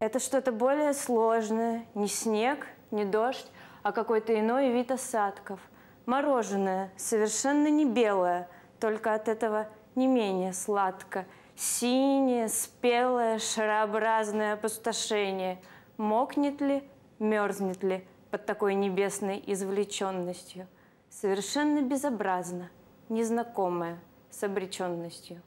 Это что-то более сложное, не снег, не дождь, а какой-то иной вид осадков. Мороженое, совершенно не белое, только от этого не менее сладко. Синее, спелое, шарообразное опустошение. Мокнет ли, мерзнет ли под такой небесной извлеченностью? Совершенно безобразно, незнакомое, с обреченностью.